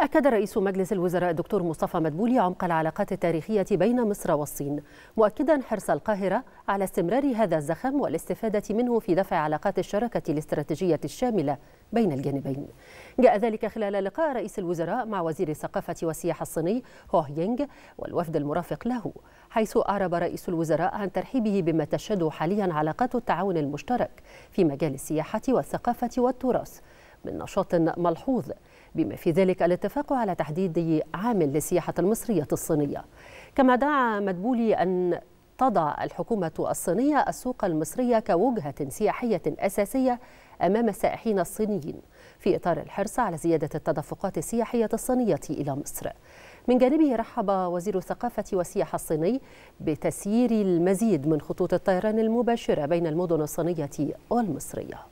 أكد رئيس مجلس الوزراء الدكتور مصطفى مدبولي عمق العلاقات التاريخية بين مصر والصين مؤكدا حرص القاهرة على استمرار هذا الزخم والاستفادة منه في دفع علاقات الشراكة الاستراتيجية الشاملة بين الجانبين جاء ذلك خلال لقاء رئيس الوزراء مع وزير الثقافة والسياحة الصيني هو يينغ والوفد المرافق له حيث أعرب رئيس الوزراء عن ترحيبه بما تشهده حاليا علاقات التعاون المشترك في مجال السياحة والثقافة والتراث من نشاط ملحوظ بما في ذلك الاتفاق على تحديد عام للسياحة المصرية الصينية كما دعا مدبولي أن تضع الحكومة الصينية السوق المصرية كوجهة سياحية أساسية أمام السائحين الصينيين في إطار الحرص على زيادة التدفقات السياحية الصينية إلى مصر من جانبه رحب وزير الثقافة والسياحة الصيني بتسيير المزيد من خطوط الطيران المباشرة بين المدن الصينية والمصرية